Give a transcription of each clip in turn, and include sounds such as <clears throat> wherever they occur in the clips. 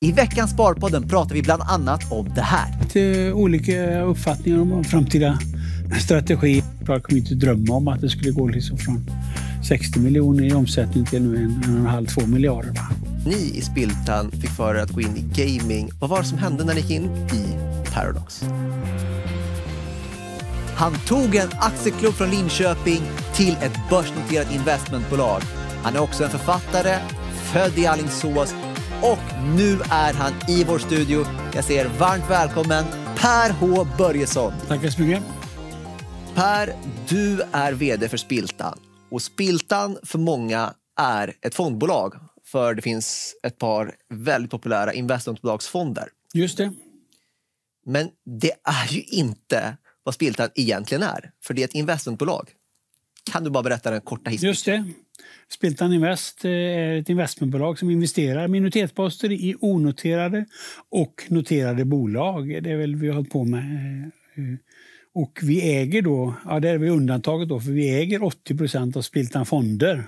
I veckans Sparpodden pratar vi bland annat om det här. Lite olika uppfattningar om framtida strategi. Jag kommer inte drömma om att det skulle gå liksom från 60 miljoner i omsättning till nu en, en och en halv, två miljarder. Va? Ni i Spiltan fick för er att gå in i gaming. Vad var det som hände när ni gick in i Paradox? Han tog en aktieklubb från Linköping till ett börsnoterat investmentbolag. Han är också en författare, född i Alingsås och nu är han i vår studio. Jag säger varmt välkommen Per H Börjesson. Tackar så mycket. Per, du är vd för Spiltan. Och Spiltan för många är ett fondbolag. För det finns ett par väldigt populära investmentbolagsfonder. Just det. Men det är ju inte vad Spiltan egentligen är. För det är ett investmentbolag. Kan du bara berätta den korta historien? Just det. Spiltan Invest eh, är ett investmentbolag som investerar minoritetsposter i onoterade och noterade bolag. Det är väl vi har hållit på med. Eh, eh, och vi äger då, ja där är vi undantaget då, för vi äger 80 av Spiltan Fonder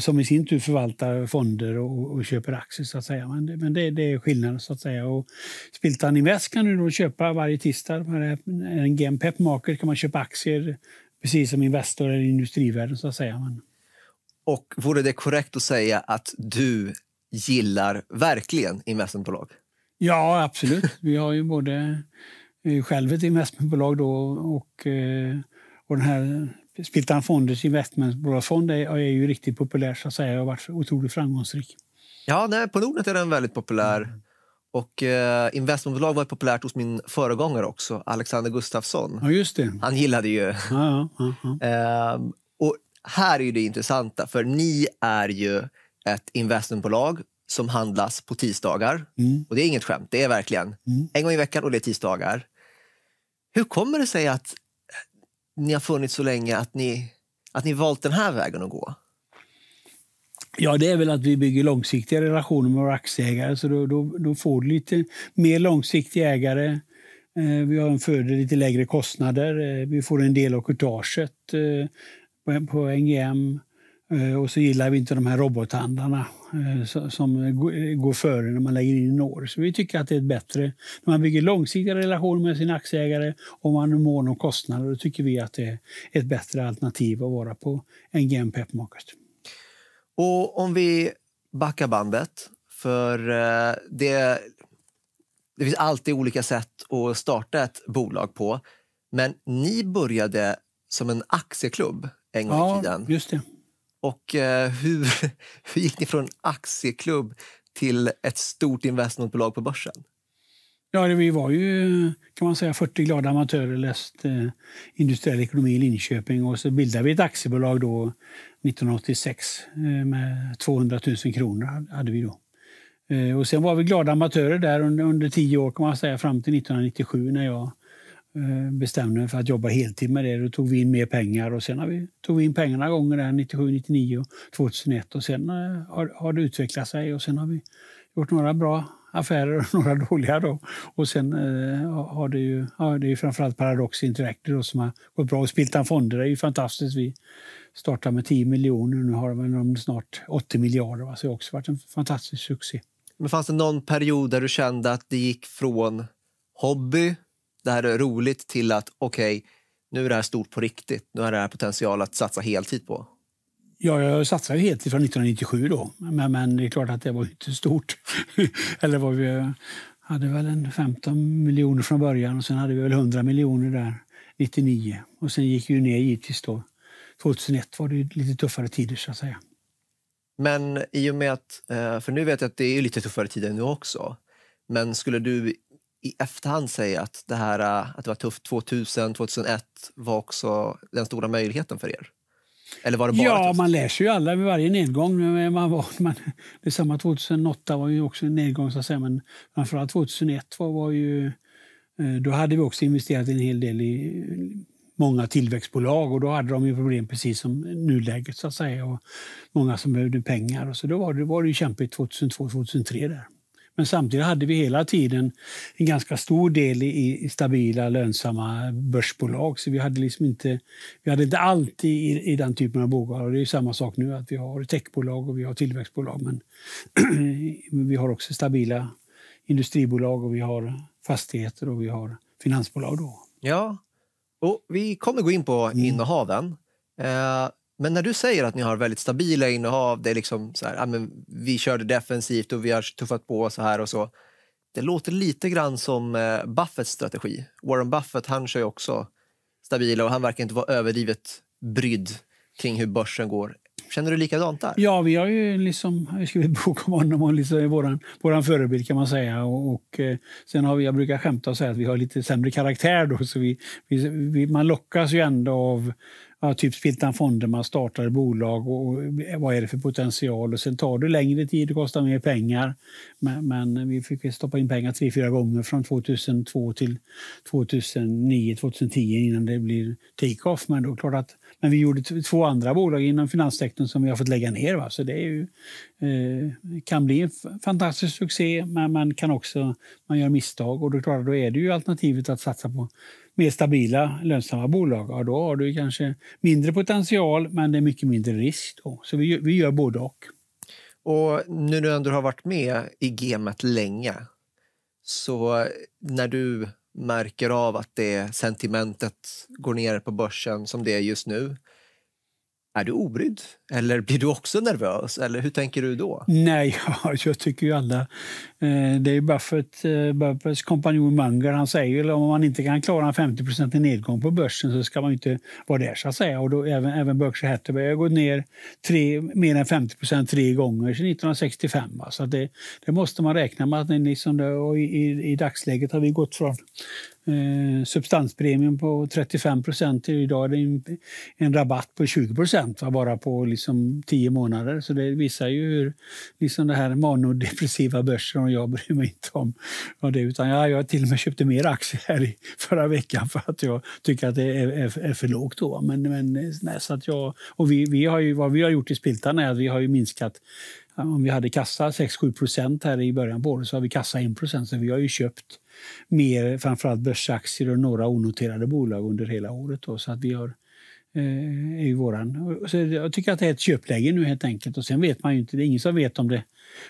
som i sin tur förvaltar fonder och, och köper aktier. så att säga. Men, det, men det, det är skillnaden. så att säga. Och Spiltan Invest kan du då köpa varje tisdag. En GMPEP Market kan man köpa aktier precis som Investor eller Industrivärden. så att säga. Men, och vore det korrekt att säga att du gillar verkligen investmentbolag? Ja, absolut. Vi har ju både eh, själv ett investmentbolag då och, eh, och den här Spiltan Fonders investmentbolagsfond är, är ju riktigt populär så att säga och varit otroligt framgångsrik. Ja, nej, på Nordnet är den väldigt populär. Mm. Och eh, investmentbolag var populärt hos min föregångare också, Alexander Gustafsson. Ja, just det. Han gillade ju. Ja, ja, ja, eh, här är ju det intressanta, för ni är ju ett investmentbolag som handlas på tisdagar. Mm. Och det är inget skämt, det är verkligen mm. en gång i veckan och det är tisdagar. Hur kommer det sig att ni har funnits så länge att ni, att ni valt den här vägen att gå? Ja, det är väl att vi bygger långsiktiga relationer med våra aktieägare. Så då, då, då får du lite mer långsiktiga ägare. Eh, vi har en fördel lite lägre kostnader. Eh, vi får en del av courtaget. Eh, på, NGM. Eh, och så gillar vi inte de här robothandlarna eh, som går före när man lägger in en år. Så vi tycker att det är bättre. När man bygger långsiktiga relationer med sin aktieägare och man är mån om kostnader, då tycker vi att det är ett bättre alternativ att vara på NGM Pepmarket. Och om vi backar bandet, för eh, det, det finns alltid olika sätt att starta ett bolag på. Men ni började som en aktieklubb en gång ja, i tiden. Just det. Och eh, hur, <laughs> hur gick ni från aktieklubb till ett stort investmentbolag på börsen? Ja, vi var ju kan man säga 40 glada amatörer, läst eh, industriell ekonomi i Linköping och så bildade vi ett aktiebolag då 1986 eh, med 200 000 kronor hade vi då. Eh, och sen var vi glada amatörer där under, under tio år kan man säga fram till 1997 när jag Eh, bestämde mig för att jobba heltid med det. Då tog vi in mer pengar och sen har vi, tog vi in pengarna gånger där 97, 99 och 2001 och sen eh, har, har det utvecklat sig och sen har vi gjort några bra affärer och <laughs> några dåliga. Då. Och sen eh, har det ju, ja, det är ju framförallt Paradox Interactive då, som har gått bra. Och Spiltan Fonder är ju fantastiskt. Vi startade med 10 miljoner nu har de snart 80 miljarder. Va? Så det har också varit en fantastisk succé. Men fanns det någon period där du kände att det gick från hobby det här är roligt till att okej, okay, nu är det här stort på riktigt. Nu är det här potential att satsa heltid på. Ja, jag satsade heltid från 1997 då, men, men det är klart att det var inte stort. <laughs> Eller var vi eh, hade väl en 15 miljoner från början och sen hade vi väl 100 miljoner där 99 och sen gick ju ner givetvis då. 2001 var det lite tuffare tider så att säga. Men i och med att, eh, för nu vet jag att det är lite tuffare tider nu också, men skulle du i efterhand säga att det här äh, att det var tufft 2000, 2001 var också den stora möjligheten för er? Eller var det bara ja, tufft? man läser ju alla vid varje nedgång. Man var, man, detsamma 2008 var ju också en nedgång, så att säga, men framförallt 2001 var, var ju... Eh, då hade vi också investerat en hel del i många tillväxtbolag och då hade de ju problem precis som nuläget så att säga. Och många som behövde pengar och så då var det, var det ju kämpigt 2002-2003 där. Men samtidigt hade vi hela tiden en ganska stor del i, i stabila, lönsamma börsbolag. Så vi hade, liksom inte, vi hade inte allt i, i, den typen av bolag. Och det är samma sak nu, att vi har techbolag och vi har tillväxtbolag. Men <clears throat> vi har också stabila industribolag och vi har fastigheter och vi har finansbolag. Då. Ja, och vi kommer gå in på mm. innehaven. Eh, men när du säger att ni har väldigt stabila innehav, det är liksom så här, ah, men vi körde defensivt och vi har tuffat på så här och så. Det låter lite grann som eh, Buffetts strategi. Warren Buffett han kör ju också stabila och han verkar inte vara överdrivet brydd kring hur börsen går. Känner du likadant där? Ja, vi har ju liksom, har skrivit bok om honom och liksom vår våran förebild kan man säga. Och, och eh, sen har vi, jag brukar skämta och säga att vi har lite sämre karaktär då, så vi, vi, man lockas ju ändå av ja, typ splittar fonder, man startar bolag och, vad är det för potential? Och sen tar det längre tid, och kostar mer pengar. Men, men vi fick stoppa in pengar tre, fyra gånger från 2002 till 2009, 2010 innan det blir take-off. Men, då, klart att, men vi gjorde två andra bolag inom finanssektorn som vi har fått lägga ner. Va? Så det är ju, eh, kan bli en fantastisk succé, men man kan också man gör misstag. Och då, då är det ju alternativet att satsa på mer stabila, lönsamma bolag, ja, då har du kanske mindre potential men det är mycket mindre risk. Då. Så vi, vi gör både och. Och nu när du ändå har varit med i gamet länge, så när du märker av att det sentimentet går ner på börsen som det är just nu, är du obrydd? Eller blir du också nervös? Eller hur tänker du då? Nej, <laughs> jag, jag tycker ju alla Eh, det är Buffett, eh, Buffetts kompanjon Munger. Han säger att om man inte kan klara en 50 nedgång på börsen så ska man inte vara där. Så att säga. Och då, även, även Berkshire Hathaway har gått ner tre, mer än 50 tre gånger sedan 1965. Va? Så det, det, måste man räkna med. Att liksom det, och i, i, i, dagsläget har vi gått från eh, substanspremien på 35 till idag är det en, en rabatt på 20 va? bara på liksom tio månader. Så det visar ju hur liksom det här manodepressiva börsen och jag bryr mig inte om, det. Utan jag, jag till och med köpte mer aktier här i förra veckan för att jag tycker att det är, är, är för lågt. Då. Men, men, nej, så att jag, och vi, vi har ju, vad vi har gjort i Spiltan är att vi har ju minskat om vi hade kassa 6-7 här i början på året så har vi kassa 1 Så vi har ju köpt mer, framförallt börsaktier och några onoterade bolag under hela året. Då, så att vi har, är eh, ju våran. Så jag tycker att det är ett köpläge nu helt enkelt. Och sen vet man ju inte, det är ingen som vet om det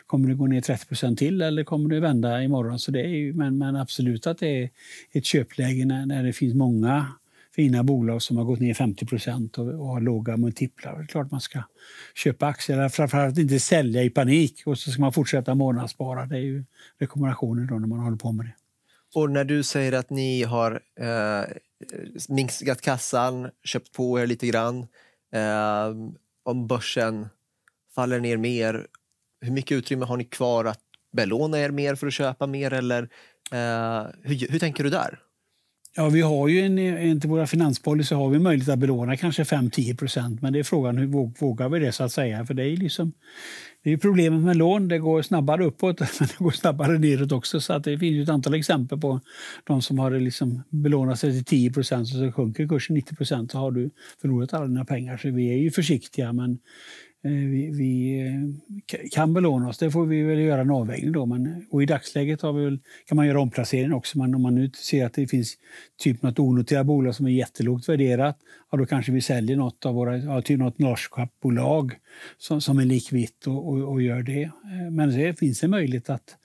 kommer det gå ner 30 till eller kommer det vända imorgon. Så det är ju, men, men absolut att det är ett köpläge när, när det finns många fina bolag som har gått ner 50 och, och har låga multiplar. Det är klart man ska köpa aktier, framförallt inte sälja i panik. Och så ska man fortsätta månadsspara. Det är ju rekommendationer då när man håller på med det. Och när du säger att ni har eh, Eh, minskat kassan, köpt på er lite grann. Eh, om börsen faller ner mer, hur mycket utrymme har ni kvar att belåna er mer för att köpa mer? Eller, eh, hur, hur tänker du där? Ja, vi har ju en, enligt våra finanspolicy har vi möjlighet att belåna kanske 5-10 Men det är frågan hur vågar vi det så att säga? För det är liksom, det är problemet med lån. Det går snabbare uppåt, <laughs> men det går snabbare neråt också. Så att det finns ett antal exempel på de som har liksom belånat sig till 10 och så sjunker kursen 90 procent så har du förlorat alla dina pengar. Så vi är ju försiktiga, men Eh, vi, vi, eh, kan belåna oss. Det får vi väl göra en avvägning då. Men, eh, och i dagsläget har vi väl, kan man göra omplacering också. Men om man nu ser att det finns typ något onoterat bolag som är jättelågt värderat, ja, då kanske vi säljer något av våra, ja, typ något norskbolag som, som är likvitt och, och, och, gör det. Men det finns en möjlighet att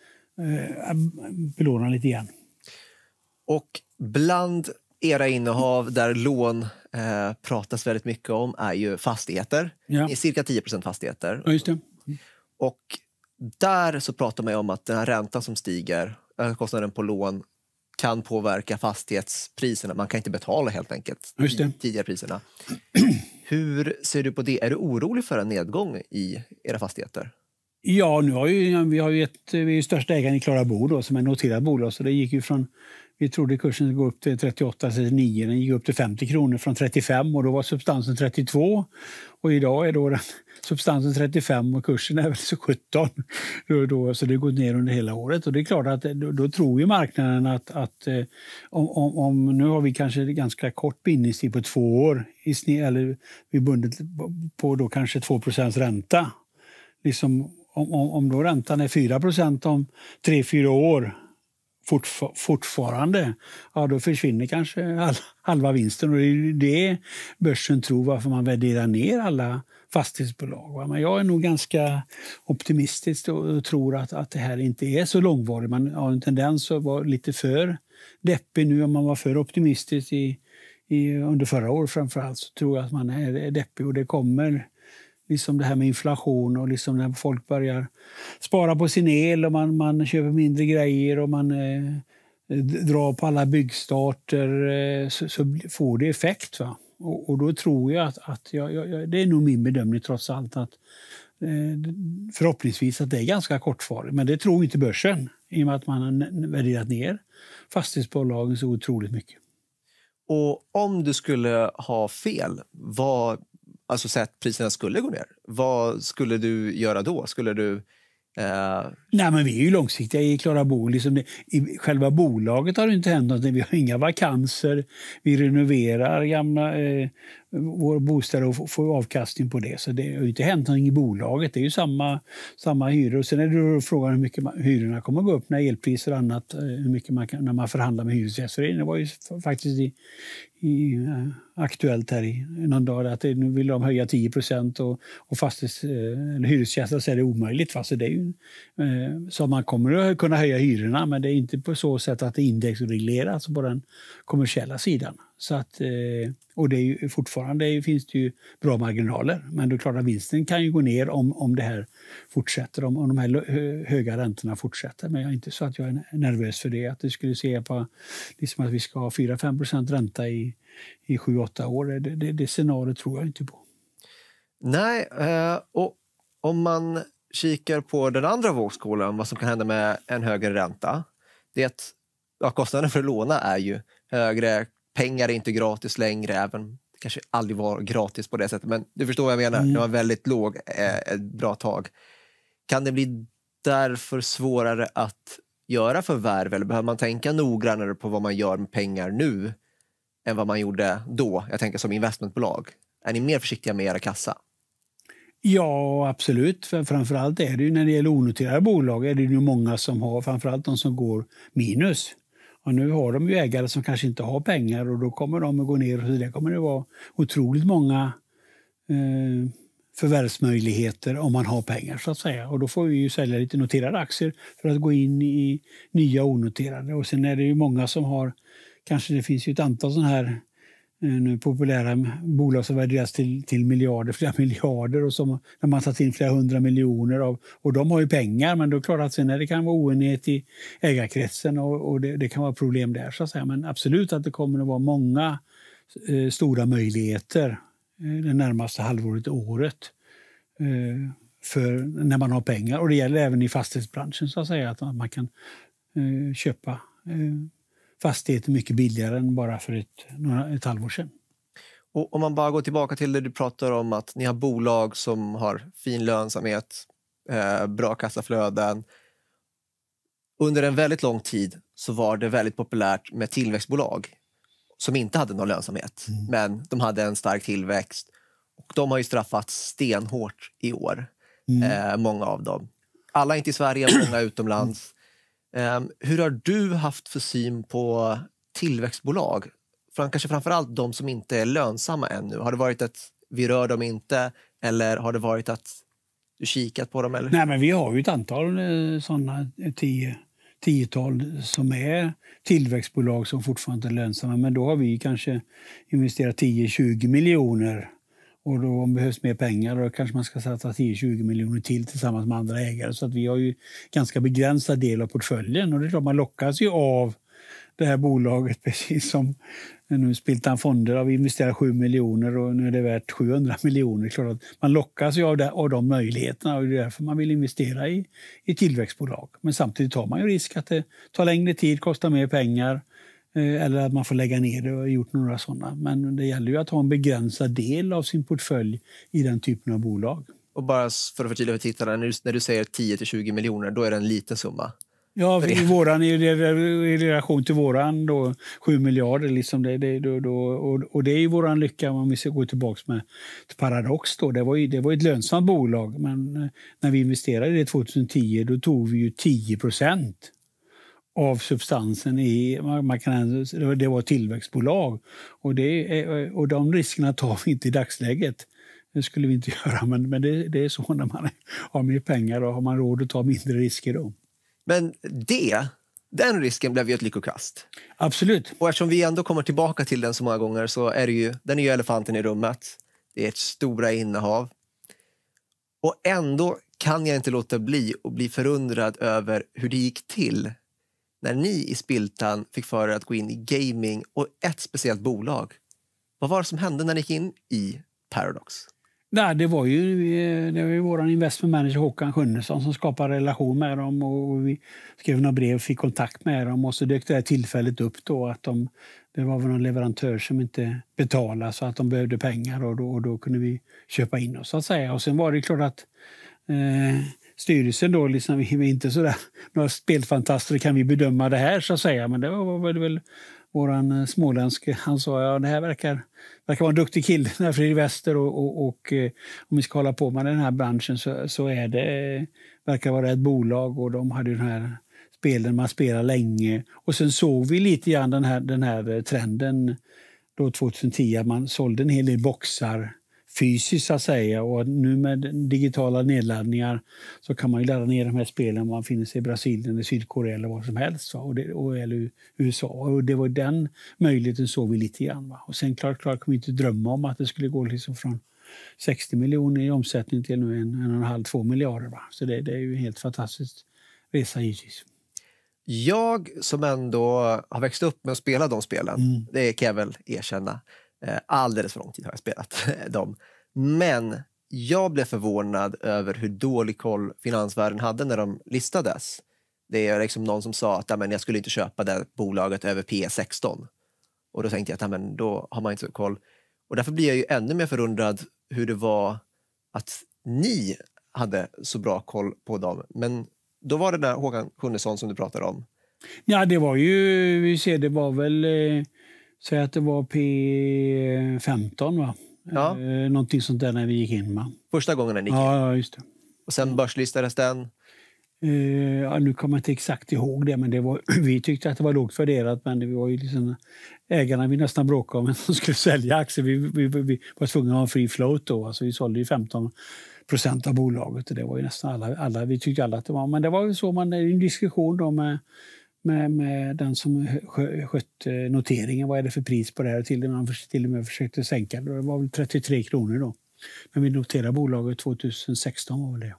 eh, belåna lite igen. Och bland era innehav där lån eh, pratas väldigt mycket om är ju fastigheter. Ja. Är cirka 10 fastigheter. Ja, just det. Mm. Och där så pratar man om att den här räntan som stiger, kostnaden på lån, kan påverka fastighetspriserna. Man kan inte betala helt enkelt tidigare priserna. Hur ser du på det? Är du orolig för en nedgång i era fastigheter? Ja, nu har ju, vi har ju ett, vi är ju största ägaren i Klara Bo då, som är noterat bolag. Så det gick ju från vi trodde kursen skulle gå upp till 38–39, 38,39. Den gick upp till 50 kronor från 35 och då var substansen 32. Och idag är då den, substansen 35 och kursen är väl så 17. Då, då, så det går ner under hela året. Och det är klart att eh, då, då tror ju marknaden att, att eh, om, om, om, nu har vi kanske ganska kort bindningstid på två år i snitt, eller vi är bundet på då kanske 2 ränta. Liksom, om, om, om då räntan är 4 om tre, fyra år fortfar fortfarande, ja då försvinner kanske all, halva vinsten. Och det är det börsen tror, varför man värderar ner alla fastighetsbolag. Va? Men jag är nog ganska optimistisk och tror att, att det här inte är så långvarigt. Man har en tendens att vara lite för deppig nu om man var för optimistisk i, i, under förra året framförallt så tror jag att man är deppig och det kommer liksom det här med inflation och liksom när folk börjar spara på sin el och man, man köper mindre grejer och man eh, drar på alla byggstarter eh, så, så, får det effekt. Va? Och, och då tror jag att, att jag, jag, det är nog min bedömning trots allt att eh, förhoppningsvis att det är ganska kortvarigt. Men det tror inte börsen i och med att man har värderat ner fastighetsbolagen så otroligt mycket. Och om du skulle ha fel, vad alltså så att priserna skulle gå ner, vad skulle du göra då? Skulle du... Uh... Nej, men vi är ju långsiktiga i Klara Bo. Liksom det, I själva bolaget har det inte hänt någonting. Vi har inga vakanser. Vi renoverar gamla eh, vår bostad och få avkastning på det. Så det har inte hänt någonting i bolaget. Det är ju samma, samma hyror. Sen är det frågan hur mycket hyrorna kommer att gå upp när elpriser och annat, eh, hur mycket man kan, när man förhandlar med hyresgästföreningen. Det var ju faktiskt i, i, eh, aktuellt här i någon dag att det, nu vill de höja 10 procent och, och eh, hyresgästerna säger att det är omöjligt. Fast det är ju, så man kommer att kunna höja hyrorna men det är inte på så sätt att det indexregleras på den kommersiella sidan. Så att, eh, och det är ju, fortfarande finns det ju bra marginaler, men det är vinsten kan ju gå ner om, om det här fortsätter, om, om de här höga räntorna fortsätter. Men jag är inte så att jag är nervös för det, att det skulle se på liksom att vi ska ha 4-5 ränta i, i 7-8 år. Det, det, det scenariot tror jag inte på. Nej, eh, och om man kikar på den andra vågskålen, vad som kan hända med en högre ränta, det är att ja, kostnaden för att låna är ju högre, pengar är inte gratis längre, även det kanske aldrig var gratis på det sättet. Men du förstår vad jag menar. Mm. Det var väldigt låg eh, ett bra tag. Kan det bli därför svårare att göra förvärv? Eller behöver man tänka noggrannare på vad man gör med pengar nu än vad man gjorde då? Jag tänker som investmentbolag. Är ni mer försiktiga med era kassa? Ja, absolut. För framförallt är det ju när det gäller onoterade bolag är det ju många som har, framförallt de som går minus. Och nu har de ju ägare som kanske inte har pengar och då kommer de att gå ner. Och så där kommer det vara otroligt många eh, förvärvsmöjligheter om man har pengar. så att säga. Och Då får vi ju sälja lite noterade aktier för att gå in i nya onoterade. Och Sen är det ju många som har... kanske Det finns ju ett antal sådana här Eh, nu populära bolag som värderas till, till miljarder, <laughs> flera miljarder och som när man satt in flera hundra miljoner av. Och de har ju pengar, men då är det att sen det kan vara oenighet i ägarkretsen och, och det, det, kan vara problem där. så att säga. Men absolut att det kommer att vara många eh, stora möjligheter eh, det närmaste halvåret, året. Eh, för när man har pengar. Och det gäller även i fastighetsbranschen så att säga, att man kan eh, köpa eh, fastigheter mycket billigare än bara för ett, några, ett halvår sedan. Och om man bara går tillbaka till det du pratar om att ni har bolag som har fin lönsamhet, eh, bra kassaflöden. Under en väldigt lång tid så var det väldigt populärt med tillväxtbolag som inte hade någon lönsamhet, mm. men de hade en stark tillväxt. Och De har ju straffats stenhårt i år, mm. eh, många av dem. Alla inte i Sverige, många utomlands. Ehm, hur har du haft för syn på tillväxtbolag? Kanske framförallt de som inte är lönsamma ännu. Har det varit att vi rör dem inte eller har det varit att du kikat på dem? Eller? Nej, men vi har ju ett antal eh, sådana, eh, tio, tiotal som är tillväxtbolag som fortfarande inte är lönsamma. Men då har vi kanske investerat 10-20 miljoner och då om det behövs mer pengar då kanske man ska satsa 10-20 miljoner till tillsammans med andra ägare. Så att vi har ju ganska begränsad del av portföljen. Och det är klart, man lockas ju av det här bolaget <laughs> precis som nu Spiltan Fonder har vi investerat 7 miljoner och nu är det värt 700 miljoner. Klart att man lockas ju av, det, av de möjligheterna och det är därför man vill investera i, i tillväxtbolag. Men samtidigt tar man ju risk att det tar längre tid, kostar mer pengar Eh, eller att man får lägga ner det. och gjort några sådana. Men det gäller ju att ha en begränsad del av sin portfölj i den typen av bolag. Och bara för att förtydliga för tittarna, när du säger 10-20 miljoner, då är det en liten summa? Ja, i, våran, i, relation till våran då, 7 miljarder. Liksom det, det, då, då, och, och, det är ju våran lycka om vi går tillbaka med, till Paradox. Då. Det, var ju, det var ett lönsamt bolag, men eh, när vi investerade i det 2010 då tog vi ju 10 av substansen i... Man kan, det var tillväxtbolag. Och, det, och de riskerna tar vi inte i dagsläget. Det skulle vi inte <laughs> göra, men, men det, det är så när man har mer pengar och har man råd att ta mindre risker. Då. Men det, den risken blev ju ett lyckokast. Absolut. Och eftersom vi ändå kommer tillbaka till den så många gånger så är det ju, den är ju elefanten i rummet. Det är ett stora innehav. Och ändå kan jag inte låta bli att bli förundrad över hur det gick till när ni i Spiltan fick för er att gå in i gaming och ett speciellt bolag. Vad var det som hände när ni gick in i Paradox? Nej, det var ju, eh, det var ju vår investment manager Håkan Sjunnesson som skapade relation med dem. Och vi skrev några brev och fick kontakt med dem. Och så dök det här tillfället upp då att de, det var väl någon leverantör som inte betalade så att de behövde pengar och då, och då kunde vi köpa in oss. Så att säga. Och sen var det klart att eh, styrelsen då, liksom, vi är inte sådär några spelfantaster kan vi bedöma det här så att säga. Men det var, var det väl våran eh, småländske, han sa ja det här verkar, verkar vara en duktig kille, Fredrik Wester och, och, och, eh, om vi ska hålla på med den här branschen så, så är det, eh, verkar vara ett bolag och de hade ju den här spelen man spelar länge. Och sen såg vi lite grann den här, den här trenden då 2010 att man sålde en hel del boxar fysiskt så att säga. Och nu med digitala nedladdningar så kan man ju ladda ner de här spelen man finner sig i Brasilien, eller Sydkorea eller var som helst. Och det, och, eller USA. Och det var den möjligheten såg vi lite grann. Va? Och sen klart, klart kan vi inte drömma om att det skulle gå liksom från 60 miljoner i omsättning till nu en, en och en halv, två miljarder. Va? Så det, det är ju en helt fantastisk resa givetvis. Jag som ändå har växt upp med att spela de spelen, mm. det kan jag väl erkänna, Eh, alldeles för lång tid har jag spelat <laughs> dem. Men jag blev förvånad över hur dålig koll finansvärlden hade när de listades. Det är liksom någon som sa att men jag skulle inte köpa det bolaget över P16. Och då tänkte jag att då har man inte så koll. Och därför blir jag ju ännu mer förundrad hur det var att ni hade så bra koll på dem. Men då var det där Håkan Sjunnesson som du pratade om. Ja, det var ju, vi ser, det var väl eh Säg att det var P15, va? Ja. Eh, någonting sånt där när vi gick in. Va? Första gången den gick ja, in? Ja, just det. Och sen mm. börslistades den? Eh, ja, nu kommer jag inte exakt ihåg det, men det var, <clears throat> vi tyckte att det var lågt värderat. Men det var ju liksom, ägarna vi nästan bråkade om <laughs> att de skulle sälja aktier. Vi, vi, vi, var tvungna att ha en free float då. Alltså, vi sålde ju 15 procent av bolaget. Och det var ju nästan alla, alla, vi tyckte alla att det var. Men det var ju så, man, en diskussion då med med, med den som skö, skötte eh, noteringen. Vad är det för pris på det här? Till och med, han till och med försökte sänka det. Det var väl 33 kronor då. Men vi noterade bolaget 2016 var det.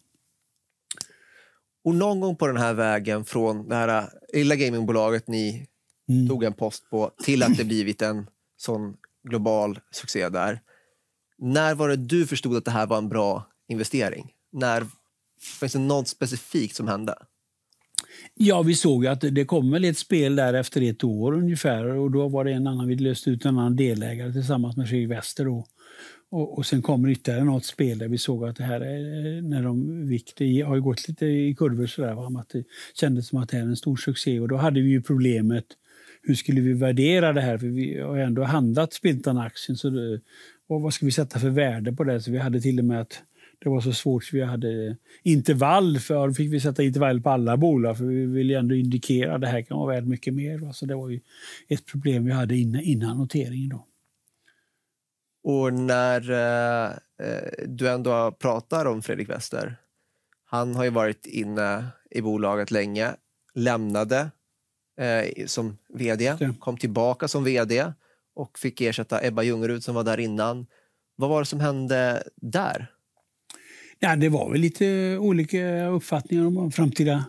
Och någon gång på den här vägen från det här eh, lilla gamingbolaget ni mm. tog en post på till att det blivit en sån global succé där. När var det du förstod att det här var en bra investering? När Finns det något specifikt som hände? Ja, vi såg ju att det kom väl ett spel där efter ett år ungefär och då var det en annan, vi löste ut en annan delägare tillsammans med Fredrik Wester då. Och, och sen kom ytterligare något spel där vi såg att det här eh, när de gick, har ju gått lite i kurvor sådär, det kändes som att det här är en stor succé och då hade vi ju problemet hur skulle vi värdera det här? För vi har ändå handlat spiltan aktien Så vad ska vi sätta för värde på det? Så vi hade till och med att det var så svårt så vi hade intervall. för Då fick vi sätta intervall på alla bolag för vi ville ändå indikera att det här kan vara värt mycket mer. Så det var ju ett problem vi hade innan, innan noteringen. Då. Och när eh, eh, du ändå pratar om Fredrik Wester. Han har ju varit inne i bolaget länge, lämnade eh, som vd, kom tillbaka som vd och fick ersätta Ebba Ljungerud som var där innan. Vad var det som hände där? Ja, det var väl lite olika uppfattningar om framtida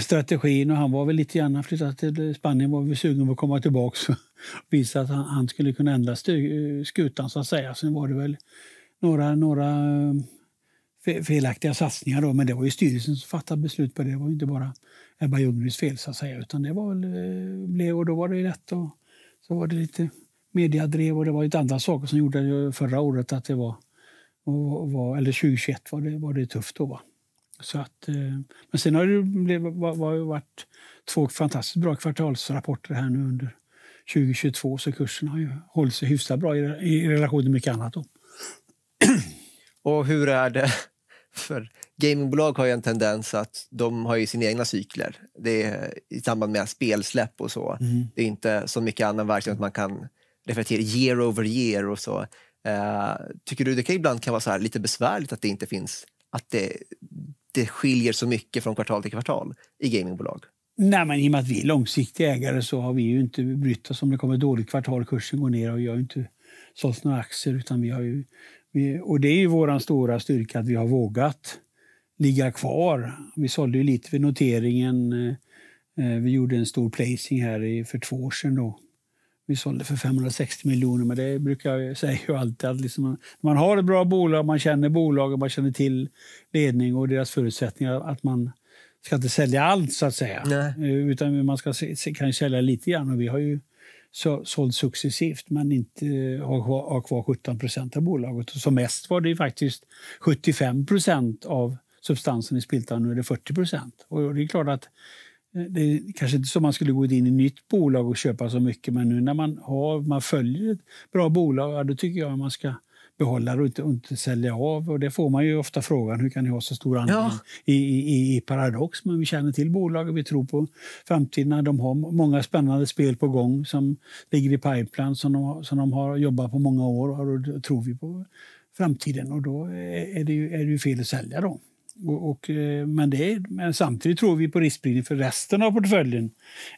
strategin och han var väl lite grann flyttat till Spanien var väl sugen på att komma tillbaka och <laughs> visa att han, skulle kunna ändra eh, skutan så att säga. Sen var det väl några, några eh, felaktiga satsningar då, men det var ju styrelsen som fattade beslut på det. Det var inte bara Ebba Ljunggrens fel så att säga, utan det var väl, eh, och då var det rätt och så var det lite mediadrev och det var lite andra saker som gjorde förra året att det var och var, eller 2021 var det, var det tufft då. Va? Så att, eh, men sen har det blivit, var, var varit två fantastiskt bra kvartalsrapporter här nu under 2022 så kursen har ju hållit sig hyfsat bra i, i relation till mycket annat. Då. <clears throat> Och hur är det? <laughs> För gamingbolag har ju en tendens att de har ju sina egna cykler. Det är eh, i samband med spelsläpp och så. Mm. Det är inte så mycket annan verksamhet man kan reflektera year over year och så. Eh, tycker du det kan ibland kan vara så lite besvärligt att det inte finns, att det, det skiljer så mycket från kvartal till kvartal i gamingbolag? Nej, men I och med att vi är långsiktiga ägare så har vi ju inte brytt oss om det kommer ett dåligt kvartal kursen går ner. och Jag har inte sålt några aktier. Utan vi har ju, vi, och Det är ju vår stora styrka, att vi har vågat ligga kvar. Vi sålde ju lite vid noteringen. Eh, eh, vi gjorde en stor placing här för två år sedan. Då. Vi sålde för 560 miljoner, men det brukar jag säga ju alltid. Att liksom, man har ett bra bolag, man känner bolaget, man känner till ledning och deras förutsättningar. Att man ska inte sälja allt, så att säga. Nej. Eh, utan man ska, kan sälja lite grann. Och vi har ju så, sålt successivt, men inte har, eh, har kvar 17 av bolaget. Och som mest var det faktiskt 75 av substansen i spiltan. Nu är det 40 Och det är klart att Eh, det är kanske inte så man skulle gå in i ett nytt bolag och köpa så mycket men nu när man, har, man följer ett bra bolag, ja, då tycker jag att man ska behålla och inte, inte sälja av. Och det får man ju ofta frågan, hur kan ni ha så stor andel ja. i, i, i Paradox? Men vi känner till bolaget, vi tror på framtiden. De har många spännande spel på gång som ligger i pipeline som de, som de har jobbat på många år och då tror vi på framtiden och då är det ju, är det ju fel att sälja dem. Och, och, eh, men, det, men samtidigt tror vi på riskspridning, för resten av portföljen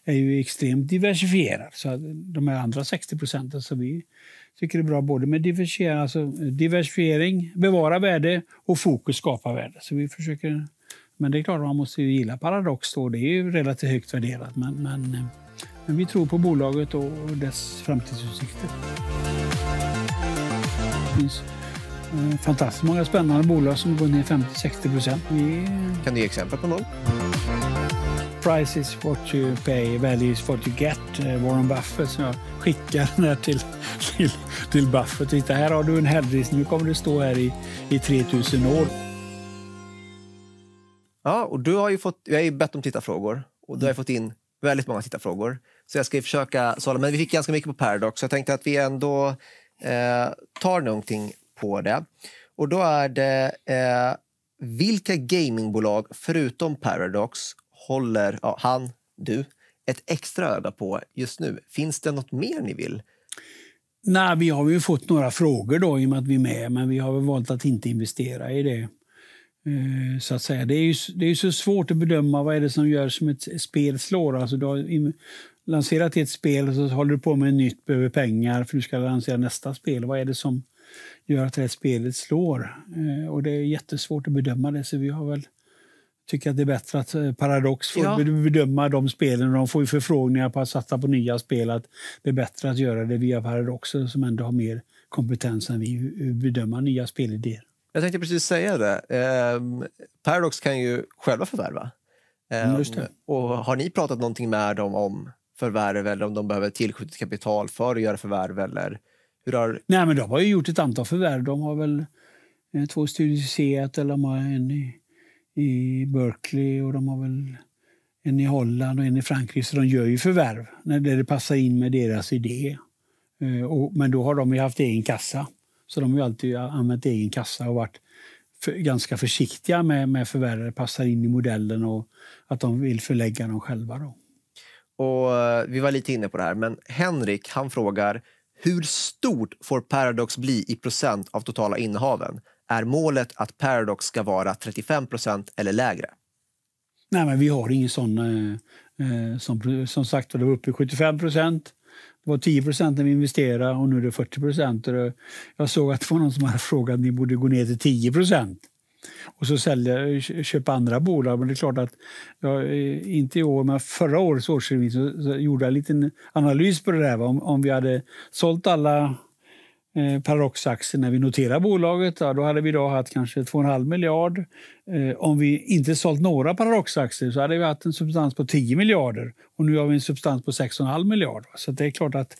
är ju extremt diversifierad. Så de här andra 60 procenten som vi tycker är bra, både med diversifiering, alltså eh, diversifiering bevara värde och fokus skapa värde. Så vi försöker, men det är klart, man måste ju gilla Paradox då. Det är ju relativt högt värderat, men, men, eh, men vi tror på bolaget och dess framtidsutsikter. Eh, fantastiskt många spännande bolag som går ner 50-60 procent. Yeah. Kan du ge exempel på någon? Price is what you pay, value is what you get. Eh, Warren Buffett som jag skickar <laughs> den här till, till, till Buffett. Titta, här har du en hällrist. Nu kommer du stå här i, i 3000 år. Ja, och du har ju fått, jag har ju bett om tittarfrågor och du har fått in väldigt många tittarfrågor. Så jag ska försöka sålla, men vi fick ganska mycket på Paradox så jag tänkte att vi ändå eh, tar någonting på det. Och då är det eh, vilka gamingbolag, förutom Paradox, håller ja, han, du, ett extra öga på just nu? Finns det något mer ni vill? Nej, vi har ju fått några frågor då i och med att vi är med, men vi har valt att inte investera i det. Eh, så att säga. Det är ju det är så svårt att bedöma vad är det som gör som ett spel slår. Alltså, du har lanserat ett spel och så håller du på med ett nytt, behöver pengar för du ska lansera nästa spel. Vad är det som gör att det här spelet slår. Eh, och det är jättesvårt att bedöma det, så vi har väl tycker att det är bättre att eh, Paradox får ja. bedöma de spelen. De får ju förfrågningar på att satsa på nya spel. Att det är bättre att göra det via Paradox som ändå har mer kompetens än vi eh, bedöma nya spelidéer. Jag tänkte precis säga det. Eh, Paradox kan ju själva förvärva. Eh, och har ni pratat någonting med dem om förvärv eller om de behöver tillskjutet kapital för att göra förvärv eller hur har... Nej, men de har ju gjort ett antal förvärv. De har väl eh, två studier i Seattle, de har en i, i Berkeley och de har väl en i Holland och en i Frankrike. Så de gör ju förvärv när det passar in med deras idé. Eh, och, men då har de ju haft egen kassa. Så de har alltid använt egen kassa och varit för, ganska försiktiga med, med förvärv. Det passar in i modellen och att de vill förlägga dem själva. Då. Och eh, vi var lite inne på det här, men Henrik han frågar hur stort får Paradox bli i procent av totala innehaven? Är målet att Paradox ska vara 35 procent eller lägre? Nej, men vi har ingen sån... Eh, eh som, som sagt, det var uppe i 75 procent. Det var 10 procent när vi investerade och nu är det 40 procent. Jag såg att det var någon som hade frågat att ni borde gå ner till 10 procent och så sälja, köpa andra bolag. Men det är klart att, jag, eh, inte i år, men förra årets årsredovisning så, så gjorde jag en liten analys på det där. Om, om vi hade sålt alla eh, när vi noterade bolaget. Ja, då hade vi idag haft kanske 2,5 miljard. Eh, om vi inte sålt några paradoxaktier så hade vi haft en substans på 10 miljarder. Och nu har vi en substans på 6,5 miljarder. Så det är klart att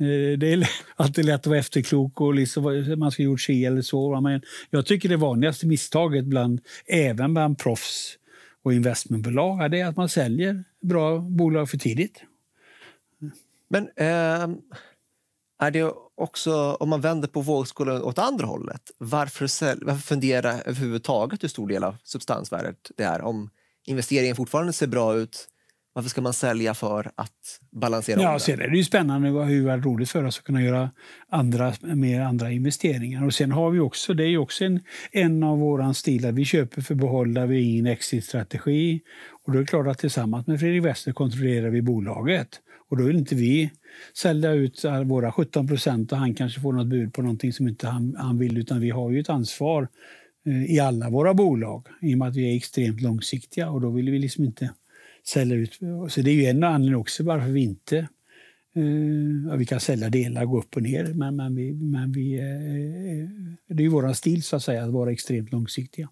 eh, det är <laughs> alltid lätt att vara efterklok och liksom, man ska gjort si eller så. Men jag tycker det vanligaste misstaget bland, även bland proffs och investmentbolag är att man säljer bra bolag för tidigt. Men äh, är det också, om man vänder på vågskålen åt andra hållet, varför, varför fundera överhuvudtaget hur stor del av substansvärdet det är? Om investeringen fortfarande ser bra ut, varför ska man sälja för att balansera ja, om det? det är ju spännande och roligt för oss att kunna göra andra, mer andra investeringar. Och sen har vi också, det är ju också en, en av våran stil, vi köper för att behålla, vi har ingen exit-strategi. Och då är det klart att tillsammans med Fredrik Wester kontrollerar vi bolaget. Och då är inte vi sälja ut våra 17 procent och han kanske får något bud på någonting som inte han, han vill. Utan vi har ju ett ansvar eh, i alla våra bolag i och med att vi är extremt långsiktiga och då vill vi liksom inte sälja ut. Så det är ju en anledning också varför vi inte Uh, vi kan sälja delar, gå upp och ner, men, men, vi, men vi, uh, det är ju vår stil så att säga, att vara extremt långsiktiga.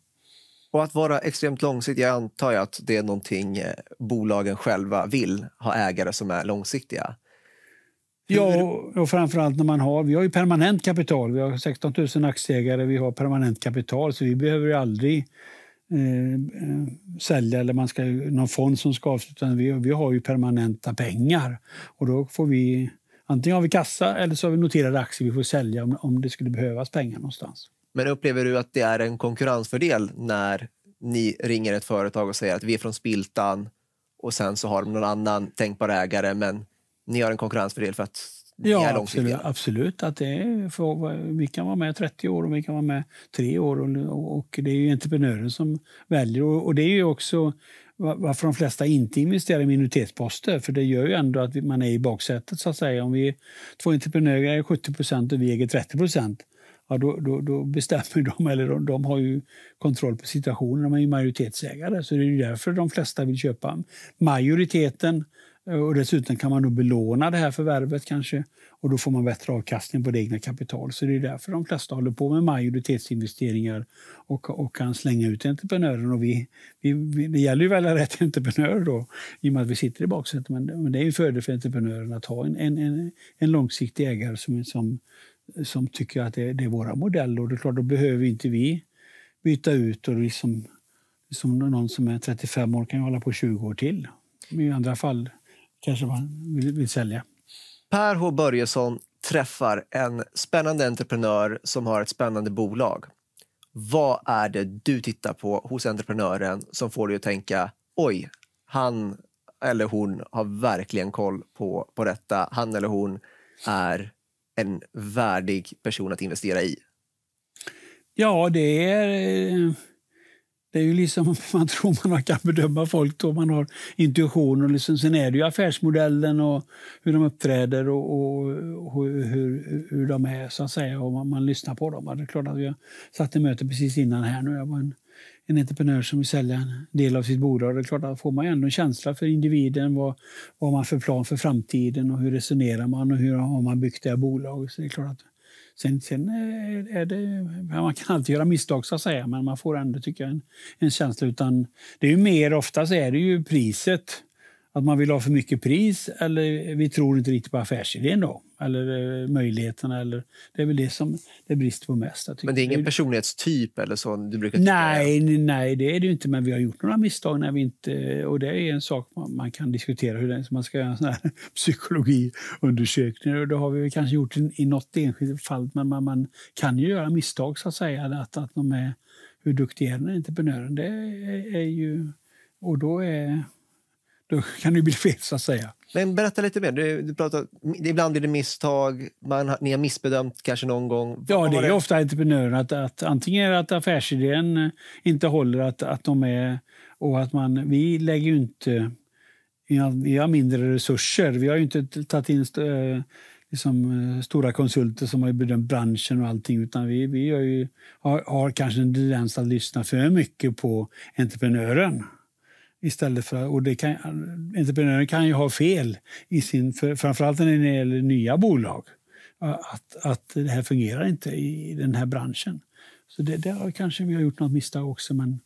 Och att vara extremt långsiktig, jag antar att det är någonting bolagen själva vill ha ägare som är långsiktiga. Ja, och, och framförallt när man har... Vi har ju permanent kapital. Vi har 16 000 aktieägare, vi har permanent kapital så vi behöver ju aldrig eh, eh sälja eller man ska, någon fond som ska avsluta. Vi, vi har ju permanenta pengar och då får vi... Antingen har vi kassa eller så har vi noterade aktier vi får sälja om, om det skulle behövas pengar någonstans. Men upplever du att det är en konkurrensfördel när ni ringer ett företag och säger att vi är från Spiltan och sen så har de någon annan tänkbar ägare men ni har en konkurrensfördel för att ja, absolut, absolut, att det för, Vi kan vara med 30 år och vi kan vara med 3 år. Och, och Det är ju entreprenören som väljer. Och, och, Det är ju också varför de flesta inte investerar i minoritetsposter. För det gör ju ändå att man är i baksätet. så att säga. Om vi två entreprenörer är 70 och vi äger 30 ja, då, då, då, bestämmer <laughs> de, eller de, de, har ju kontroll på situationen. De är ju majoritetsägare. Så det är därför de flesta vill köpa majoriteten Eh, och dessutom kan man då belåna det här förvärvet kanske och då får man bättre avkastning på det egna kapital. Så det är därför de flesta håller på med majoritetsinvesteringar och, och kan slänga ut entreprenören. Och vi, vi, det gäller ju väl rätt entreprenör då i och med att vi sitter i baksätet. Men, men det är ju fördel för entreprenören att ha en, en, en, en långsiktig ägare som, som, som tycker att det, det är våra modeller. Och det är klart, då behöver inte vi byta ut och liksom, liksom någon som är 35 år kan ju hålla på 20 år till. I andra fall kanske man vill, vill sälja. Per H Börjesson träffar en spännande entreprenör som har ett spännande bolag. Vad är det du tittar på hos entreprenören som får dig att tänka oj, han eller hon har verkligen koll på, på detta. Han eller hon är en värdig person att investera i. Ja, det är eh, det är ju liksom, <laughs> man tror man kan bedöma folk då man har intuition. Och liksom, sen är det ju affärsmodellen och hur de uppträder och, och, och hur, hur de är, så att säga. Och man, man lyssnar på dem. Det är klart att jag satt i möte precis innan här nu. Jag var en, en entreprenör som vill sälja en del av sitt bolag. Det är klart att får man ändå en känsla för individen. Vad, vad har man för plan för framtiden och hur resonerar man och hur har man byggt det här bolaget? Så det är klart att Sen, sen är det, man kan alltid göra misstag, så att säga, men man får ändå tycker en, en känsla. Utan det är ju mer, oftast är det ju priset att man vill ha för mycket pris eller vi tror inte riktigt på affärsidén då. Eller eh, möjligheterna. Eller, det är väl det som det brister på mest. Men det är ingen personlighetstyp eller så? Du brukar nej, nej, det är det inte. Men vi har gjort några misstag när vi inte... Och det är en sak man, man kan diskutera. hur det, Man ska göra en sån här <laughs> psykologiundersökning. Och det har vi kanske gjort i, i något enskilt fall. Men man, man, kan ju göra misstag så att säga. Att, att de är, hur duktig är den entreprenören? Det är, är ju... Och då är då kan det bli fel, så att säga. Men berätta lite mer. Du, du pratar, ibland blir det misstag, man, ni har missbedömt kanske någon gång. Ja, det är det? ofta entreprenören. Att, att, antingen att affärsidén eh, inte håller, att, att de är... Och att man, vi lägger ju inte... Vi har mindre resurser. Vi har ju inte tagit in eh, liksom, eh, stora konsulter som har bedömt branschen och allting. Utan vi, vi ju, har, har kanske en tendens att lyssna för mycket på entreprenören. Istället för, och det kan, entreprenören kan ju ha fel, i sin, för, framförallt när det gäller nya bolag. Att, att det här fungerar inte i den här branschen. Så det, där kanske vi har gjort något misstag också. Men,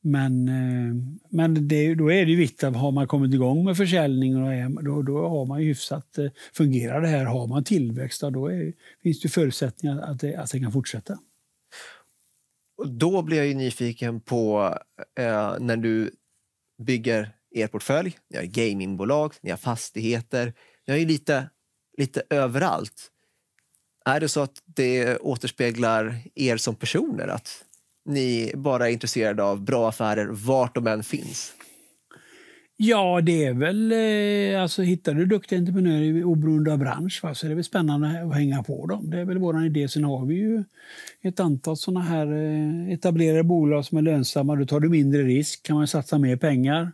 men, eh, men det, då är det viktigt att har man kommit igång med försäljningen och är, då, då har man hyfsat eh, fungerar det här. Har man tillväxt då är, finns det förutsättningar att det, att det kan fortsätta. Då blir jag nyfiken på eh, när du bygger er portfölj, ni har gamingbolag, ni har fastigheter, ni har ju lite, lite överallt. Är det så att det återspeglar er som personer? Att ni bara är intresserade av bra affärer vart de än finns? Ja, det är väl... Eh, alltså, hittar du duktiga entreprenörer oberoende av bransch va, så är det väl spännande att hänga på dem. Det är väl vår idé. Sen har vi ju ett antal såna här eh, etablerade bolag som är lönsamma. Då tar du mindre risk, kan man satsa mer pengar.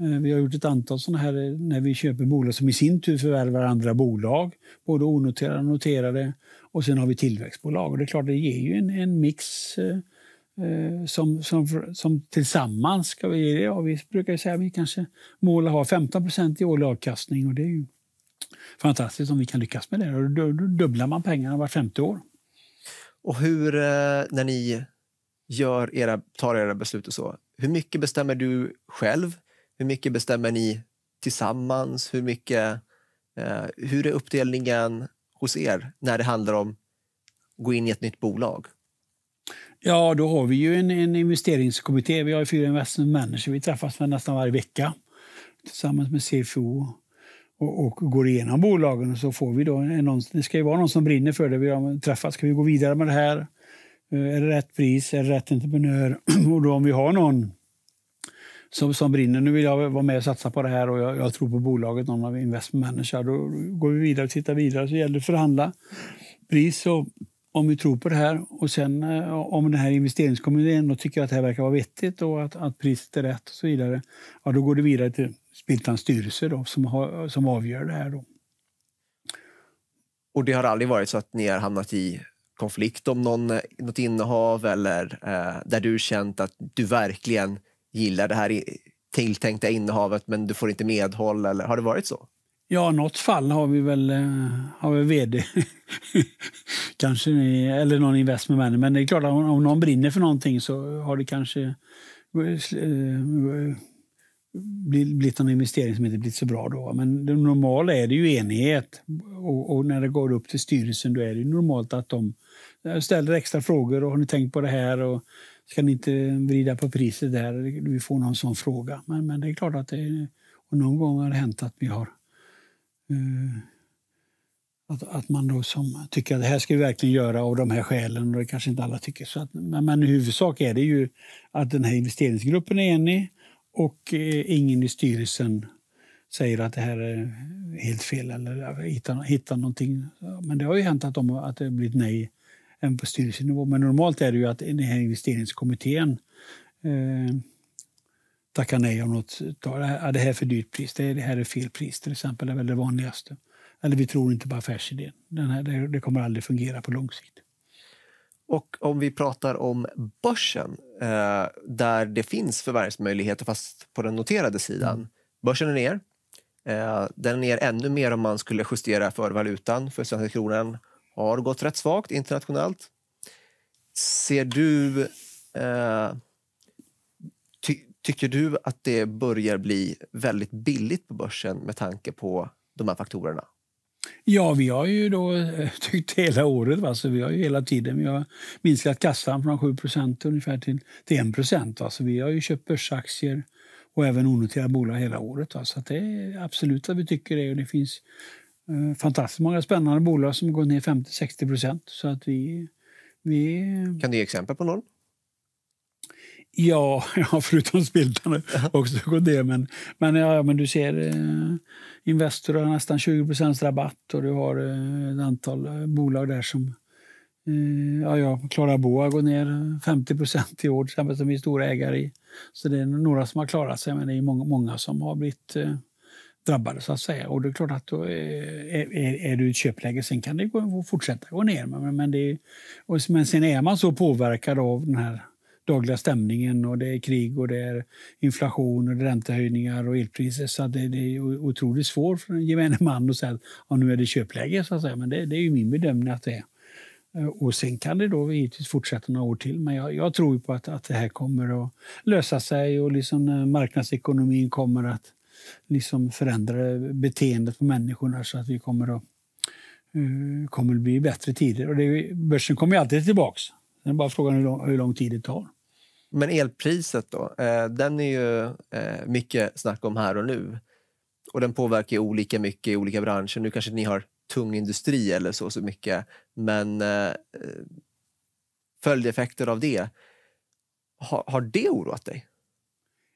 Eh, vi har gjort ett antal såna här när vi köper bolag som i sin tur förvärvar andra bolag. Både onoterade och noterade. Och sen har vi tillväxtbolag. Och det är klart, det ger ju en, en mix Eh, som, som, som tillsammans ska vi, ja, vi brukar säga att vi kanske mål har 15 i årlig avkastning. Och det är ju fantastiskt om vi kan lyckas med det. Och då, då dubblar man pengarna vart femte år. Och hur, eh, när ni gör era, tar era beslut och så, hur mycket bestämmer du själv? Hur mycket bestämmer ni tillsammans? Hur, mycket, eh, hur är uppdelningen hos er när det handlar om att gå in i ett nytt bolag? Ja, då har vi ju en, en investeringskommitté. Vi har fyra investment managers. Vi träffas nästan varje vecka tillsammans med CFO och, och går igenom bolagen. Och så får vi då en, det ska ju vara någon som brinner för det. Vi har träffats. Ska vi gå vidare med det här? Eh, är det rätt pris? Är det rätt entreprenör? <clears throat> Och då om vi har någon som, som brinner, nu vill jag vara med och satsa på det här och jag, jag tror på bolaget, någon av investment manager, då går vi vidare och tittar vidare. Så gäller det att förhandla pris och om vi tror på det här och sen eh, om den här investeringskommittén tycker att det här verkar vara vettigt och att, att priset är rätt och så vidare. Ja, då går det vidare till Spiltans styrelse då, som, har, som avgör det här. Då. Och det har aldrig varit så att ni har hamnat i konflikt om någon, något innehav eller eh, där du känt att du verkligen gillar det här tilltänkta innehavet men du får inte medhåll? Eller, har det varit så? Ja, något fall har vi väl eh, har vi vd. <laughs> kanske, eller någon investment manager. Men det är klart, om, om någon brinner för någonting så har det kanske eh, blivit en investering som inte blivit så bra. Då. Men det normala är det ju enighet. Och, och, när det går upp till styrelsen då är det normalt att de ställer extra frågor. och Har ni tänkt på det här? Och ska ni inte vrida på priset där? Vi får någon sån fråga. Men, men det är klart att det, och någon gång har det hänt att vi har Eh, att, att man då som tycker att det här ska vi verkligen göra av de här skälen och det kanske inte alla tycker. Så att, men, men i huvudsak är det ju att den här investeringsgruppen är enig och eh, ingen i styrelsen säger att det här är helt fel eller hittar, hittar någonting. Men det har ju hänt att, de, att det har blivit nej även på styrelsenivå. Men normalt är det ju att den här investeringskommittén eh, tacka nej om något tar ja, det här är för dyrt pris, det, det här är fel pris till exempel, det är väl det vanligaste. Eller vi tror inte på affärsidén, Den här, det, det kommer aldrig fungera på lång sikt. Och om vi pratar om börsen, eh, där det finns förvärvsmöjligheter fast på den noterade sidan. Mm. Börsen är ner. Eh, den är ner ännu mer om man skulle justera för valutan, för svenska kronan har gått rätt svagt internationellt. Ser du eh, Tycker du att det börjar bli väldigt billigt på börsen med tanke på de här faktorerna? Ja, vi har ju då eh, <laughs> tyckt hela året, va? så vi har ju hela tiden vi har minskat kassan från 7 ungefär till, till 1 procent. Så vi har ju köpt börsaktier och även onoterade bolag hela året. Va? Så det är absolut att vi tycker det. Och det finns eh, fantastiskt många spännande bolag som går ner 50-60 vi, vi... Kan du ge exempel på någon? Ja, <laughs> ja förutom Spiltan också gå det. Men, men, ja, men du ser, eh, Investor har nästan 20 rabatt och du har eh, ett antal eh, bolag där som... Eh, ja, ja, Klara Boa går ner 50 eh, i år, till exempel, som vi är stora ägare i. Så det är några som har klarat sig, men det är många, många som har blivit eh, drabbade. så att säga. Och det är klart att då är, är, är du i ett köpläge, sen kan det gå, fortsätta gå ner. Men, men, det, och, men sen är man så påverkad av den här dagliga stämningen och det är krig och det är inflation och det är räntehöjningar och elpriser. Så det, det, är otroligt svårt för en gemene man att säga att ja, nu är det köpläge. Så att säga. Men det, det är ju min bedömning att det är. Eh, och sen kan det då givetvis fortsätta några år till, men jag, jag tror på att, att det här kommer att lösa sig och liksom eh, marknadsekonomin kommer att liksom förändra beteendet på människorna så att vi kommer att, eh, kommer bli bättre tider. Och det, börsen kommer alltid tillbaka. Det är bara frågan hur lång, hur lång tid det tar. Men elpriset då? Eh, den är ju eh, mycket snack om här och nu. Och den påverkar olika mycket i olika branscher. Nu kanske ni har tung industri eller så, så mycket. Men eh, följdeffekter av det, har, har det oroat dig?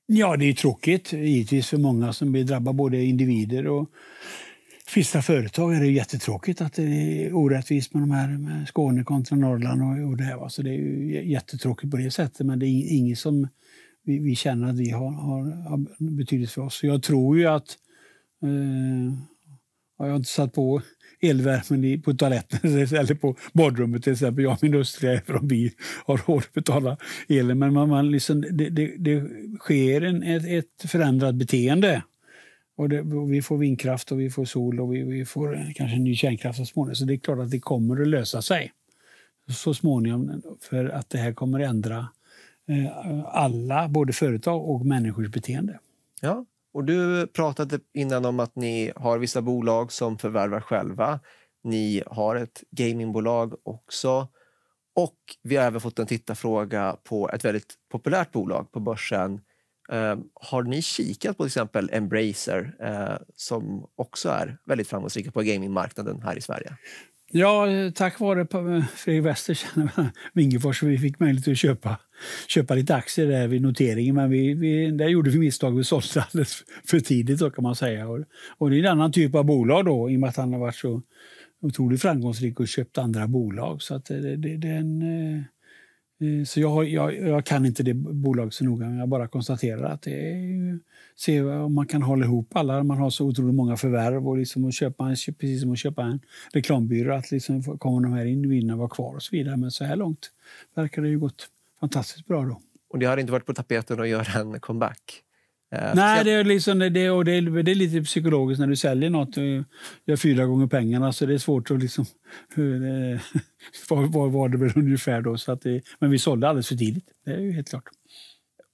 Ja, det är tråkigt givetvis för många som blir drabbade, både individer och finska företagare. Det jättetråkigt att det är orättvist med de här med Skåne kontra Norrland. Och, och det, här. Så det är jättetråkigt på det sättet, men det är inget som vi, vi känner att vi har, har, har betydelse för oss. Så jag tror ju att... Eh, jag har inte satt på elvärmen på toaletten <laughs> eller på badrummet till exempel. Jag och min hustru, är från vi har råd att betala elen. Men man, man liksom, det, det, det sker en, ett, ett förändrat beteende och, det, och vi får vindkraft och vi får sol och vi, vi får eh, kanske ny kärnkraft så småningom. Så det är klart att det kommer att lösa sig så småningom för att det här kommer att ändra eh, alla, både företag och människors beteende. Ja, och du pratade innan om att ni har vissa bolag som förvärvar själva. Ni har ett gamingbolag också. Och vi har även fått en tittarfråga på ett väldigt populärt bolag på börsen Eh, har ni kikat på till exempel Embracer eh, som också är väldigt framgångsrika på gamingmarknaden här i Sverige? Ja, eh, tack vare Fredrik Wester <laughs> Wingefors vi fick möjlighet att köpa, köpa lite aktier där vid noteringen. Men vi, vi, där gjorde vi misstag. Vi sålde alldeles för tidigt. Så kan man säga. Och, och, det är en annan typ av bolag då, i och med att han har varit så otroligt framgångsrik och köpt andra bolag. Så att det, det, det är en Eh, så jag, jag, jag, kan inte det bolaget så noga, men jag bara konstaterar att det är, se om man kan hålla ihop alla. Man har så otroligt många förvärv och liksom att köpa en, precis som att köpa en reklambyrå. Att liksom kommer de här individerna vara kvar och så vidare. Men så här långt verkar det ju gått fantastiskt bra då. Och det har inte varit på tapeten att göra en comeback? Eh, Nej, det är, liksom, det, är, det, är, det är lite psykologiskt när du säljer nåt Du gör fyra gånger pengarna, så det är svårt att... Liksom, <laughs> eh, <laughs> vad var det väl ungefär då? Så att det, men vi sålde alldeles för tidigt, det är ju helt klart.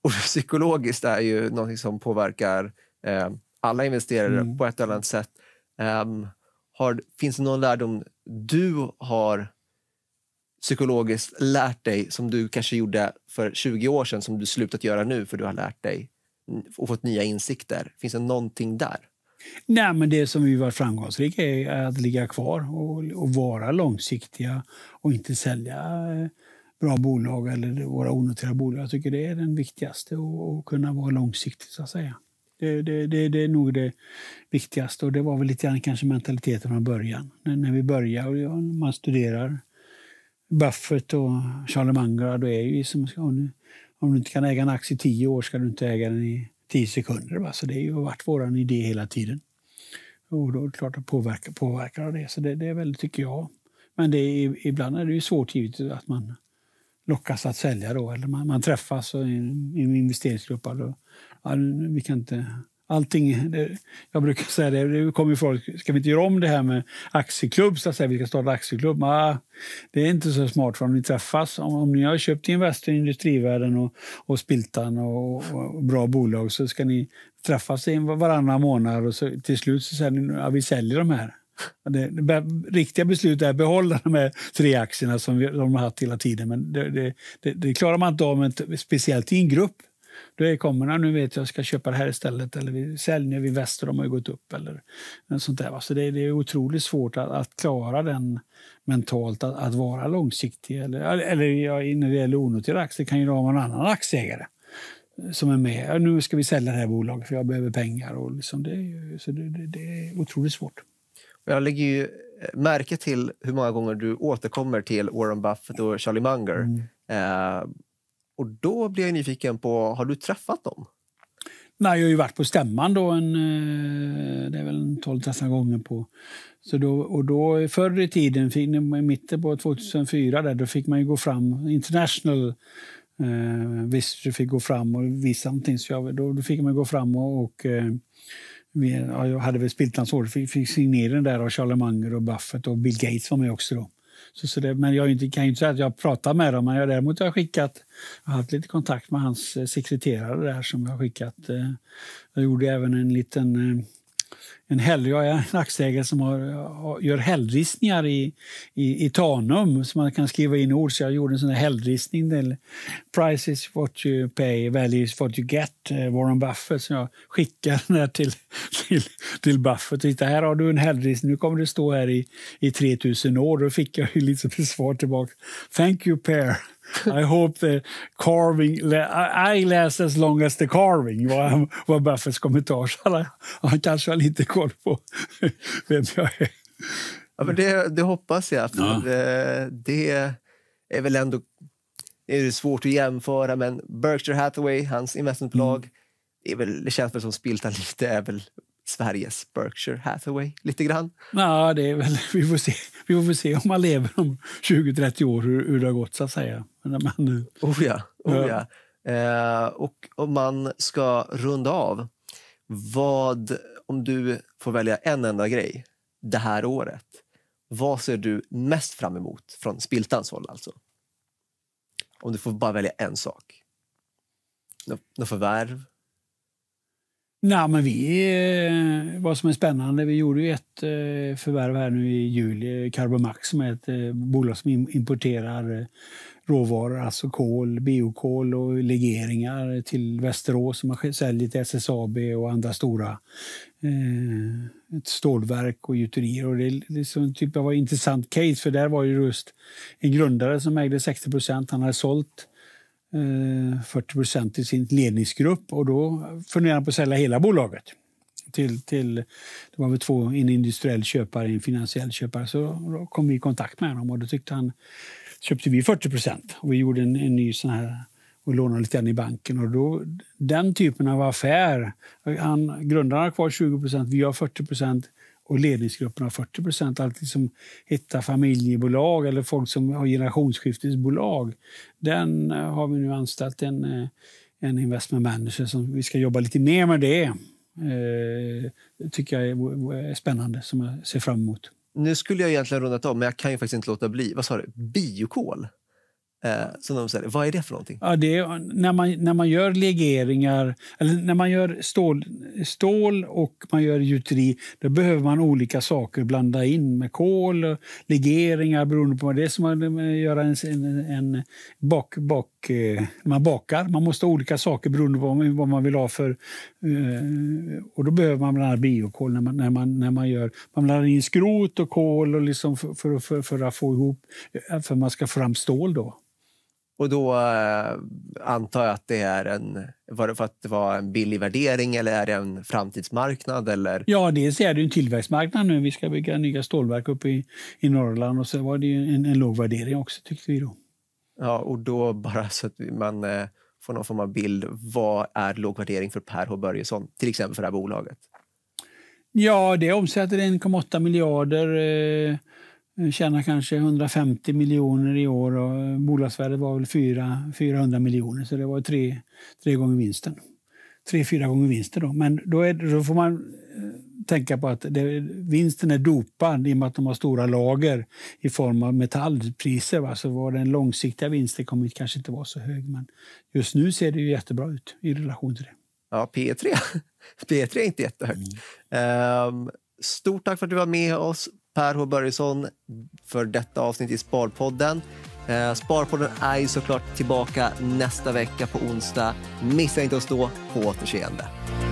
Och <laughs> psykologiskt är ju något som påverkar eh, alla investerare mm. på ett eller annat sätt. Um, har, finns det någon lärdom du har psykologiskt lärt dig som du kanske gjorde för 20 år sedan som du slutat göra nu för du har lärt dig och fått nya insikter? Finns det någonting där? Nej, men det som vi varit framgångsrika är att ligga kvar och, och vara långsiktiga och inte sälja eh, bra bolag eller våra onoterade bolag. Jag tycker det är den viktigaste, att kunna vara långsiktig. så att säga. Det, det, det, det, är nog det viktigaste och det var väl lite grann kanske mentaliteten från början. När, när vi börjar och man studerar Buffett och Charlie Munger, då är ju som, ja, nu, om du inte kan äga en aktie i tio år ska du inte äga den i tio sekunder. Va? Så det har varit vår idé hela tiden. Och då är det klart att påverka, påverkar det. Så det, det är väldigt, tycker jag. Men det är, ibland är det ju svårt givetvis att man lockas att sälja då. Eller man, man träffas i en, en investeringsgrupp. Alltså, ja, vi kan inte allting, det, jag brukar säga det, det kommer folk, ska vi inte göra om det här med aktieklubb, så att säga, vi ska starta aktieklubb. Ah, det är inte så smart för om ni träffas, om, om ni har köpt Investor, Industrivärden och, och Spiltan och, och, och, bra bolag så ska ni träffas varannan månad och så, till slut så säger ni att ah, vi säljer de här. Det, det, riktiga beslutet är att behålla de här tre aktierna som, vi, som de har haft hela tiden. Men det, det klarar man inte av speciellt i en grupp. Då är kommer nu vet jag ska köpa det här istället eller vi säljer vi väster, de har ju gått upp eller sånt där. Så det, det är otroligt svårt att, att, klara den mentalt, att, att vara långsiktig. Eller, eller ja, när det gäller onoterade aktier kan ju vara någon annan aktieägare som är med. Nu ska vi sälja det här bolaget för jag behöver pengar. Och liksom det, är, så det, det, det är otroligt svårt. Jag lägger ju eh, märke till hur många gånger du återkommer till Warren Buffett och Charlie Munger. Mm. Eh, och då blir jag nyfiken på, har du träffat dem? Nej, jag har ju varit på stämman då en, eh, det är väl 12-13 gånger. på. Så då, och då, förr i tiden, i mitten på 2004, där, då fick man ju gå fram international eh, visst, du fick gå fram och visa någonting. Så jag, då, då fick man gå fram och, och eh, vi, jag hade väl Spiltans år, fick, fick signera den där av Charlie Munger och Buffett och Bill Gates var med också. Då. Så, så det, men jag kan ju inte säga att jag pratar med dem, men jag, däremot har jag skickat, jag har haft lite kontakt med hans eh, sekreterare där som jag har skickat. Eh, jag gjorde även en liten eh, en hell, jag är en aktieägare som har, gör hällristningar i, i, i, Tanum så man kan skriva in ord. Så jag gjorde en sån här hällristning till Price is what you pay, value is what you get, eh, Warren Buffett. Så jag skickade den där till, <laughs> till, till Buffett. Titta, här har du en hällristning. Nu kommer du stå här i, i 3000 år. Då fick jag lite liksom svar tillbaka. Thank you, pair. <laughs> I hope the carving I last as long as the carving var, var Buffetts kommentar. han kanske har lite koll på <laughs> vem jag är. Ja, men det, det hoppas jag. Ja. Det, eh, det är väl ändå det är svårt att jämföra, men Berkshire Hathaway, hans investmentbolag, mm. är väl, det känns väl som Spiltan lite är väl Sveriges Berkshire Hathaway lite grann? Ja, det är väl, <laughs> vi, får se, vi får se om man lever om 20-30 år hur, hur det har gått. så att säga. Men, men, oh ja, oh ja. Eh, och om man ska runda av, vad, om du får välja en enda grej det här året vad ser du mest fram emot från Spiltans håll? Alltså? Om du får bara välja en sak. Något förvärv? Nej, men vi, eh, vad som är spännande, vi gjorde ju ett eh, förvärv här nu i juli, Carbomax som är ett eh, bolag som importerar råvaror, alltså kol, biokol och legeringar till Västerås som man säljer till SSAB och andra stora eh, stålverk och gjuterier. Och det liksom, typ, var ett intressant case, för där var ju just en grundare som ägde 60 procent. Han hade sålt 40 eh, i sin ledningsgrupp och då funderade han på att sälja hela bolaget. Till, till, det var väl två, en industriell köpare och en finansiell köpare. Så då kom vi i kontakt med honom och då tyckte han, köpte vi 40 och vi gjorde en, en ny sån här och lånade lite grann i banken. Och då, den typen av affär... Han, grundarna har kvar 20 vi har 40 och ledningsgruppen har 40 procent. Alltid som hittar familjebolag eller folk som har generationsskiftesbolag. Den eh, har vi nu anställt en, eh, en investment manager som vi ska jobba lite mer med det. Eh, det tycker jag är spännande, som jag ser fram emot. Nu skulle jag egentligen rundat av, men jag kan ju faktiskt inte låta bli. Vad sa du? Biokol? Eh, som de säger, vad är det för någonting? Ja, det är, när, man, när man gör legeringar, eller när man gör stål, stål och man gör gjuteri, då behöver man olika saker blanda in med kol, legeringar beroende på vad det är som man eh, gör en, en, en bak, bak, eh, man bakar. Man måste ha olika saker beroende på vad man vill ha för... Eh, och då behöver man bland annat biokol när man, när man, när man gör... Man blandar in skrot och kol och liksom för, för, för, för att få ihop, för man ska få fram stål då. Och då eh, antar jag att det är en, var det för att det var en billig värdering eller är det en framtidsmarknad? Eller? Ja, dels är det en tillväxtmarknad nu. Vi ska bygga nya stålverk uppe i, i Norrland och så var det en, en låg värdering också tyckte vi då. Ja, och då bara <laughs> så att man eh, får någon form av bild. Vad är låg värdering för Per H Börjesson, till exempel för det här bolaget? Ja, det omsätter 1,8 miljarder. Eh, Eh, tjänar kanske 150 miljoner i år och eh, bolagsvärdet var väl 400 miljoner så det var tre, tre gånger vinsten. Tre, fyra gånger vinsten då. Men då, är, då får man eh, tänka på att det, vinsten är dopad i och med att de har stora lager i form av metallpriser. Va? Så var den långsiktiga vinsten kommer kanske inte vara så hög men just nu ser det ju jättebra ut i relation till det. Ja, P3. <laughs> P3 är inte jättehögt. Mm. Um, stort tack för att du var med oss Per H Börjesson för detta avsnitt i Sparpodden. Eh, Sparpodden är ju såklart tillbaka nästa vecka på onsdag. Missa inte oss då. På återseende.